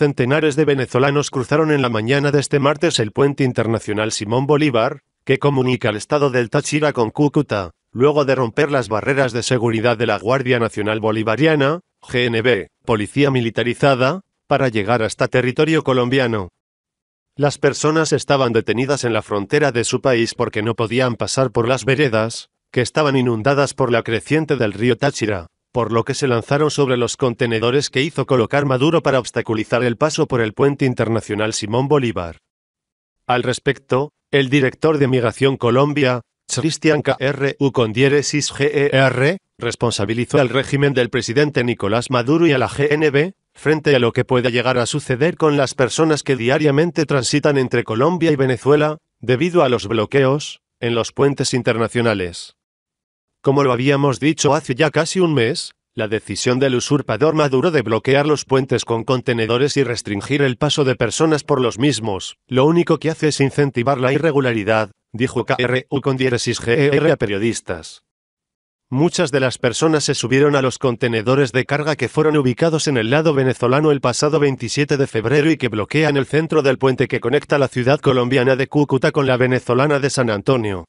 Centenares de venezolanos cruzaron en la mañana de este martes el puente internacional Simón Bolívar, que comunica el estado del Táchira con Cúcuta, luego de romper las barreras de seguridad de la Guardia Nacional Bolivariana, GNB, Policía Militarizada, para llegar hasta territorio colombiano. Las personas estaban detenidas en la frontera de su país porque no podían pasar por las veredas, que estaban inundadas por la creciente del río Táchira por lo que se lanzaron sobre los contenedores que hizo colocar Maduro para obstaculizar el paso por el puente internacional Simón Bolívar. Al respecto, el director de Migración Colombia, Cristian K.R.U. con E. GER, responsabilizó al régimen del presidente Nicolás Maduro y a la GNB, frente a lo que pueda llegar a suceder con las personas que diariamente transitan entre Colombia y Venezuela, debido a los bloqueos, en los puentes internacionales. Como lo habíamos dicho hace ya casi un mes, la decisión del usurpador Maduro de bloquear los puentes con contenedores y restringir el paso de personas por los mismos, lo único que hace es incentivar la irregularidad, dijo KRU con diéresis GR e a periodistas. Muchas de las personas se subieron a los contenedores de carga que fueron ubicados en el lado venezolano el pasado 27 de febrero y que bloquean el centro del puente que conecta la ciudad colombiana de Cúcuta con la venezolana de San Antonio.